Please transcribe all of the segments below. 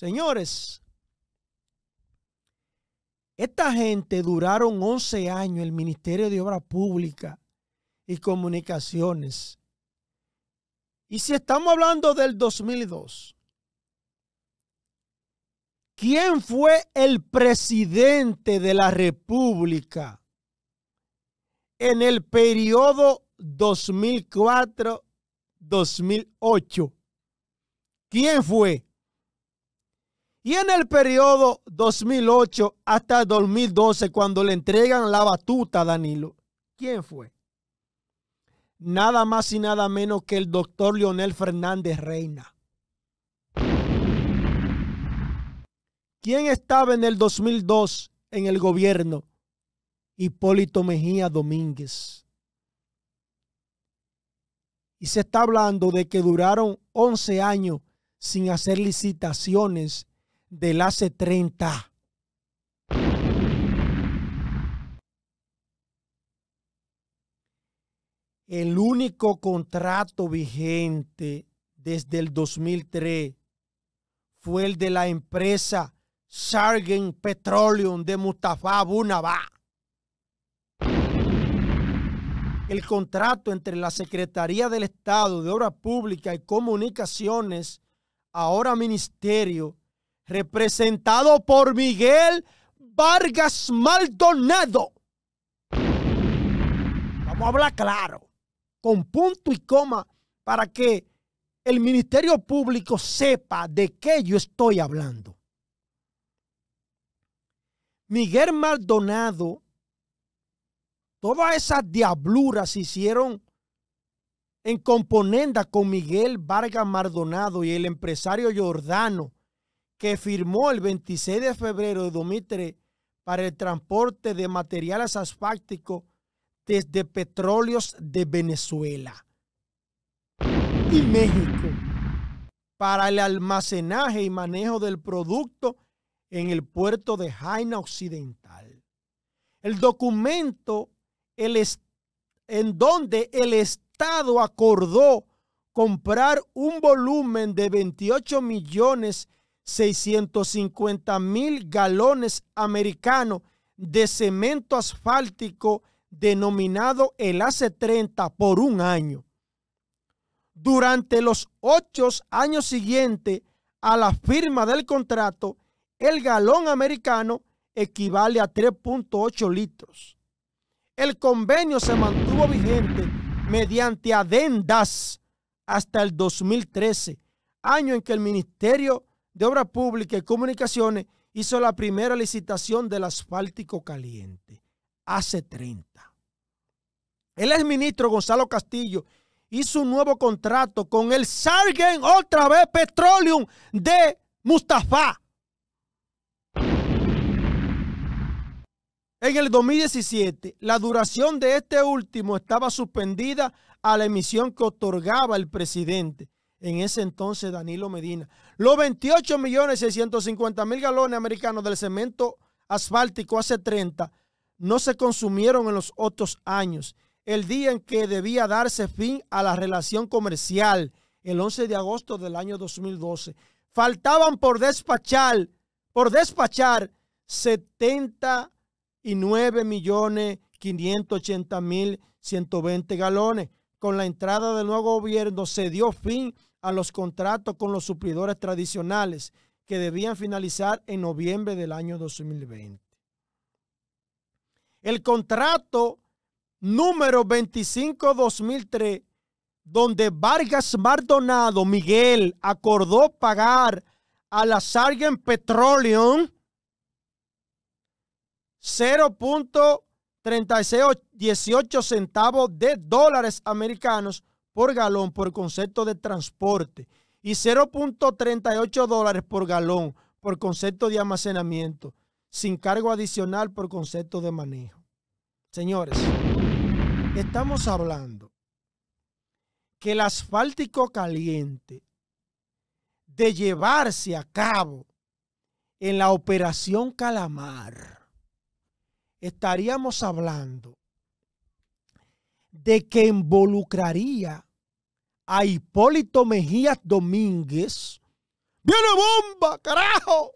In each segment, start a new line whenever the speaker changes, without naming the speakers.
Señores, esta gente duraron 11 años el Ministerio de Obras Públicas y Comunicaciones. Y si estamos hablando del 2002, ¿quién fue el presidente de la República en el periodo 2004-2008? ¿Quién fue? Y en el periodo 2008 hasta 2012, cuando le entregan la batuta a Danilo, ¿quién fue? Nada más y nada menos que el doctor Leonel Fernández Reina. ¿Quién estaba en el 2002 en el gobierno? Hipólito Mejía Domínguez. Y se está hablando de que duraron 11 años sin hacer licitaciones del hace 30. El único contrato vigente desde el 2003 fue el de la empresa Sargent Petroleum de Mustafa Bunabá. El contrato entre la Secretaría del Estado de Obras Públicas y Comunicaciones, ahora Ministerio representado por Miguel Vargas Maldonado. Vamos a hablar claro, con punto y coma, para que el Ministerio Público sepa de qué yo estoy hablando. Miguel Maldonado, todas esas diabluras se hicieron en componenda con Miguel Vargas Maldonado y el empresario Jordano que firmó el 26 de febrero de 2003 para el transporte de materiales asfácticos desde petróleos de Venezuela y México para el almacenaje y manejo del producto en el puerto de Jaina Occidental. El documento el en donde el Estado acordó comprar un volumen de 28 millones 650 mil galones americanos de cemento asfáltico denominado el AC30 por un año. Durante los ocho años siguientes a la firma del contrato, el galón americano equivale a 3.8 litros. El convenio se mantuvo vigente mediante adendas hasta el 2013, año en que el Ministerio de Obras Públicas y Comunicaciones hizo la primera licitación del asfáltico caliente, hace 30. El exministro Gonzalo Castillo hizo un nuevo contrato con el Sargent, otra vez Petroleum de Mustafa. En el 2017, la duración de este último estaba suspendida a la emisión que otorgaba el presidente en ese entonces Danilo Medina. Los 28.650.000 millones mil galones americanos del cemento asfáltico hace 30 no se consumieron en los otros años. El día en que debía darse fin a la relación comercial, el 11 de agosto del año 2012. Faltaban por despachar, por despachar 79 millones mil galones. Con la entrada del nuevo gobierno se dio fin a los contratos con los suplidores tradicionales que debían finalizar en noviembre del año 2020. El contrato número 25-2003, donde Vargas Maldonado Miguel acordó pagar a la Sargent Petroleum 0.3618 centavos de dólares americanos por galón por concepto de transporte y 0.38 dólares por galón por concepto de almacenamiento, sin cargo adicional por concepto de manejo. Señores, estamos hablando que el asfáltico caliente de llevarse a cabo en la operación Calamar, estaríamos hablando de que involucraría a Hipólito Mejías Domínguez. ¡Viene bomba, carajo!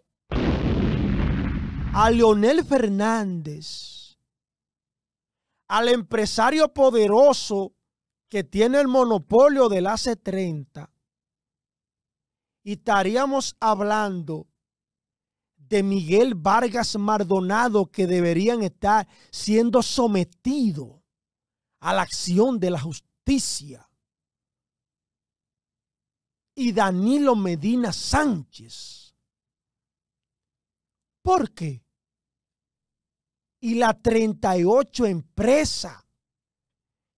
A Leonel Fernández. Al empresario poderoso que tiene el monopolio del ac 30. Y estaríamos hablando de Miguel Vargas Mardonado que deberían estar siendo sometido a la acción de la justicia y Danilo Medina Sánchez. ¿Por qué? Y la 38 empresa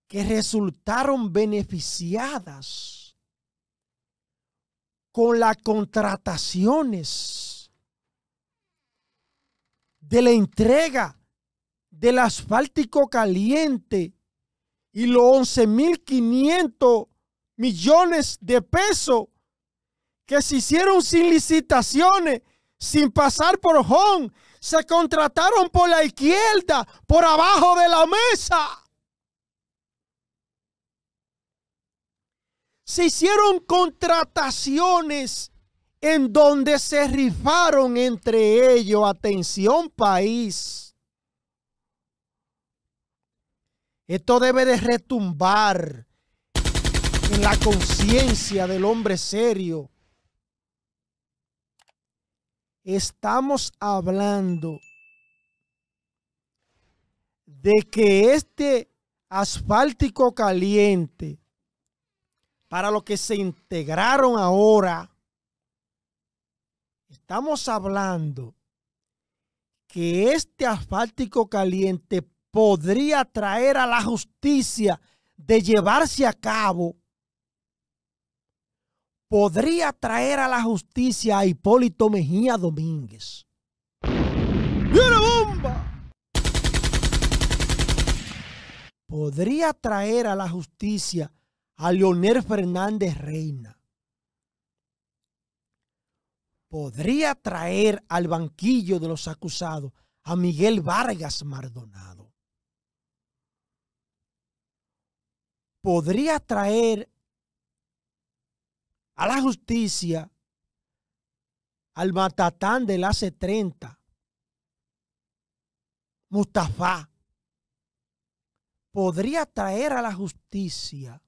que resultaron beneficiadas con las contrataciones de la entrega del asfáltico caliente y los 11.500 millones de pesos que se hicieron sin licitaciones, sin pasar por home, se contrataron por la izquierda, por abajo de la mesa. Se hicieron contrataciones en donde se rifaron entre ellos, atención país. Esto debe de retumbar en la conciencia del hombre serio. Estamos hablando de que este asfáltico caliente, para los que se integraron ahora, estamos hablando que este asfáltico caliente podría traer a la justicia de llevarse a cabo podría traer a la justicia a Hipólito Mejía Domínguez. ¡Viene bomba! Podría traer a la justicia a Leonel Fernández Reina. Podría traer al banquillo de los acusados a Miguel Vargas Mardonado. Podría traer a la justicia, al matatán del hace 30, Mustafa, podría traer a la justicia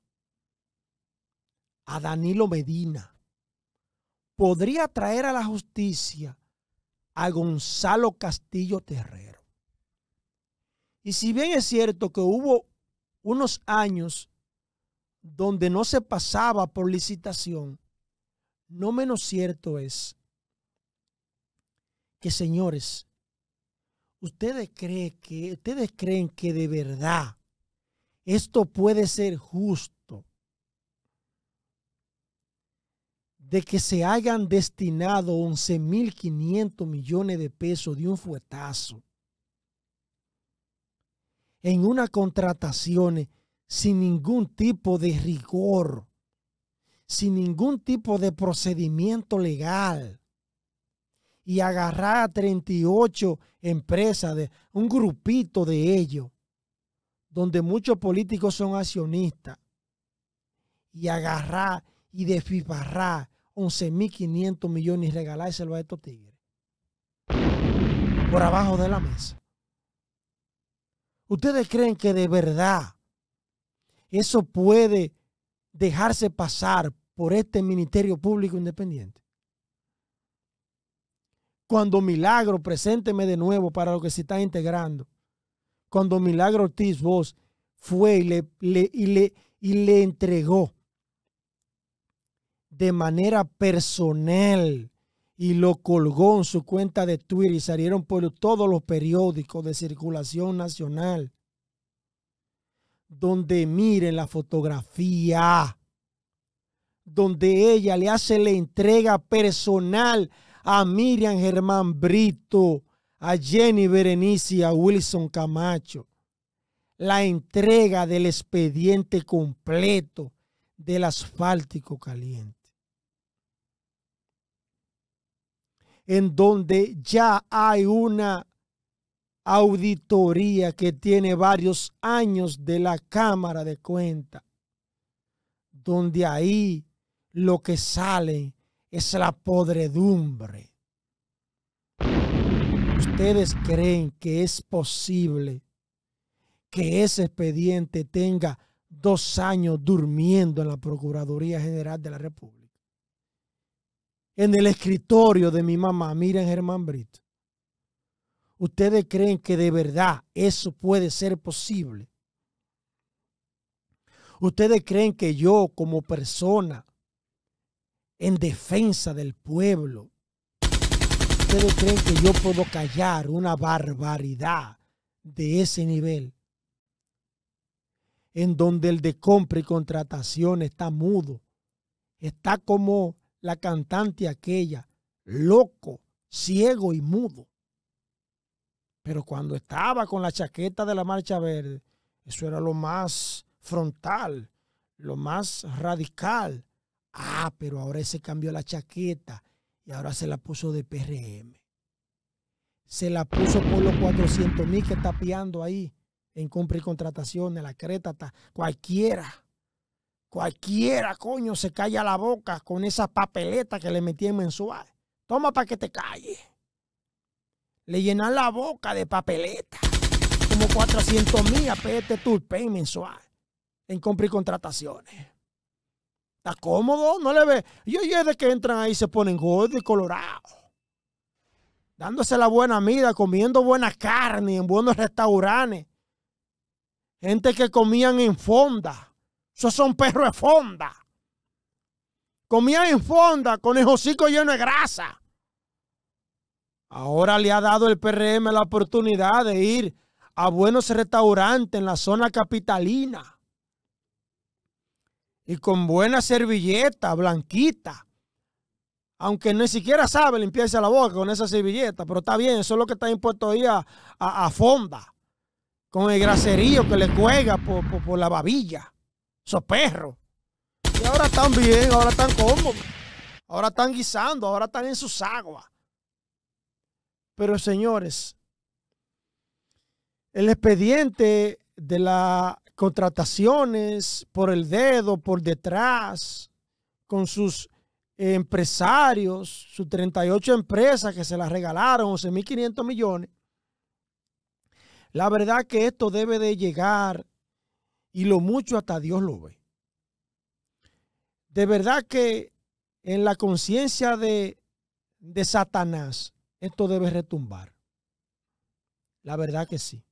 a Danilo Medina, podría traer a la justicia a Gonzalo Castillo Terrero. Y si bien es cierto que hubo unos años donde no se pasaba por licitación, no menos cierto es que, señores, ustedes creen que, ustedes creen que de verdad esto puede ser justo de que se hayan destinado 11.500 millones de pesos de un fuetazo en una contratación sin ningún tipo de rigor, sin ningún tipo de procedimiento legal. Y agarrar a 38 empresas, de, un grupito de ellos, donde muchos políticos son accionistas, y agarrar y desfibarrar 11.500 millones y regalárselo a estos tigres. Por abajo de la mesa. ¿Ustedes creen que de verdad eso puede dejarse pasar por este Ministerio Público Independiente. Cuando Milagro, presénteme de nuevo para lo que se está integrando. Cuando Milagro Ortiz Vos fue y le, y le, y le entregó de manera personal y lo colgó en su cuenta de Twitter y salieron por todos los periódicos de circulación nacional donde miren la fotografía, donde ella le hace la entrega personal a Miriam Germán Brito, a Jenny Berenice a Wilson Camacho. La entrega del expediente completo del asfáltico caliente. En donde ya hay una auditoría que tiene varios años de la Cámara de Cuentas, donde ahí lo que sale es la podredumbre. ¿Ustedes creen que es posible que ese expediente tenga dos años durmiendo en la Procuraduría General de la República? En el escritorio de mi mamá, miren Germán Brito. ¿Ustedes creen que de verdad eso puede ser posible? ¿Ustedes creen que yo como persona en defensa del pueblo, ustedes creen que yo puedo callar una barbaridad de ese nivel? En donde el de compra y contratación está mudo, está como la cantante aquella, loco, ciego y mudo. Pero cuando estaba con la chaqueta de la Marcha Verde, eso era lo más frontal, lo más radical. Ah, pero ahora se cambió la chaqueta y ahora se la puso de PRM. Se la puso por los 400 mil que está piando ahí en compra y contrataciones, la creta, cualquiera. Cualquiera, coño, se calla la boca con esa papeleta que le metían mensual. Toma para que te calle le llenan la boca de papeleta. Como 400 mil a tu Turpen mensual en compra y contrataciones. ¿Está cómodo? No le ve. Yo oye de que entran ahí se ponen gordos y colorados. Dándose la buena vida. comiendo buena carne en buenos restaurantes. Gente que comían en fonda. Esos son perros de fonda. Comían en fonda con el hocico lleno de grasa. Ahora le ha dado el PRM la oportunidad de ir a buenos restaurantes en la zona capitalina y con buena servilleta blanquita. Aunque ni siquiera sabe limpiarse la boca con esa servilleta, pero está bien, eso es lo que está impuesto ahí a, fonda, con el graserío que le juega por, por la babilla, esos perros. Y ahora están bien, ahora están cómodos, ahora están guisando, ahora están en sus aguas. Pero señores, el expediente de las contrataciones por el dedo, por detrás, con sus empresarios, sus 38 empresas que se las regalaron, 11.500 millones, la verdad que esto debe de llegar y lo mucho hasta Dios lo ve. De verdad que en la conciencia de, de Satanás, esto debe retumbar. La verdad que sí.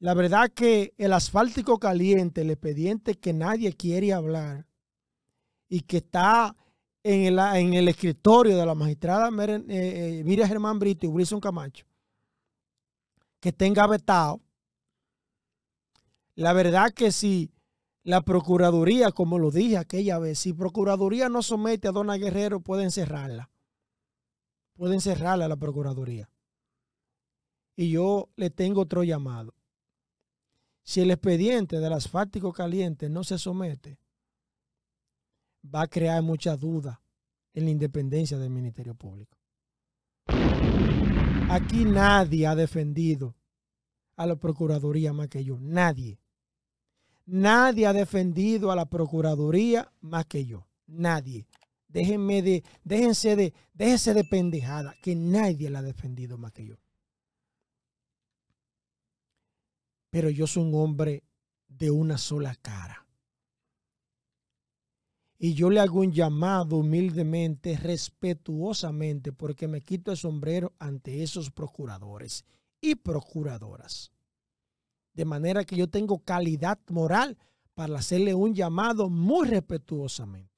La verdad que el asfáltico caliente, el expediente que nadie quiere hablar y que está en el, escritorio de la magistrada eh, eh, Miriam Germán Brito y Wilson Camacho, que tenga vetado, La verdad que si la Procuraduría, como lo dije aquella vez, si Procuraduría no somete a Dona Guerrero, pueden cerrarla pueden cerrarle a la Procuraduría. Y yo le tengo otro llamado. Si el expediente del asfáltico caliente no se somete, va a crear mucha duda en la independencia del Ministerio Público. Aquí nadie ha defendido a la Procuraduría más que yo. Nadie. Nadie ha defendido a la Procuraduría más que yo. Nadie. Déjenme de, déjense de, déjense de pendejada, que nadie la ha defendido más que yo. Pero yo soy un hombre de una sola cara. Y yo le hago un llamado humildemente, respetuosamente, porque me quito el sombrero ante esos procuradores y procuradoras. De manera que yo tengo calidad moral para hacerle un llamado muy respetuosamente.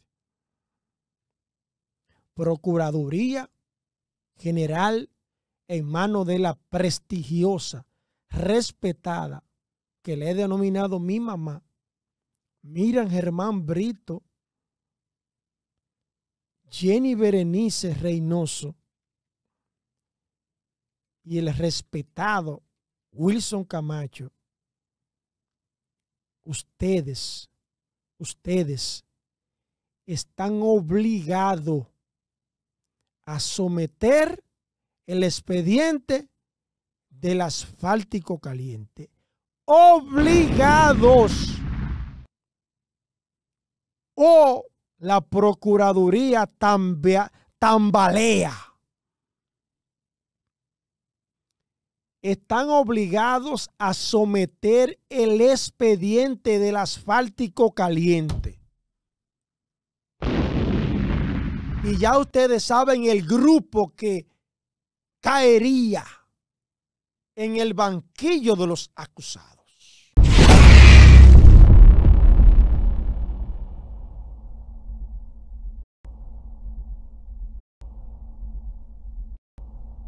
Procuraduría General en mano de la prestigiosa, respetada, que le he denominado mi mamá, Miran Germán Brito, Jenny Berenice Reynoso y el respetado Wilson Camacho, ustedes, ustedes están obligados a someter el expediente del asfáltico caliente. Obligados. O la Procuraduría tambalea. Están obligados a someter el expediente del asfáltico caliente. Y ya ustedes saben el grupo que caería en el banquillo de los acusados.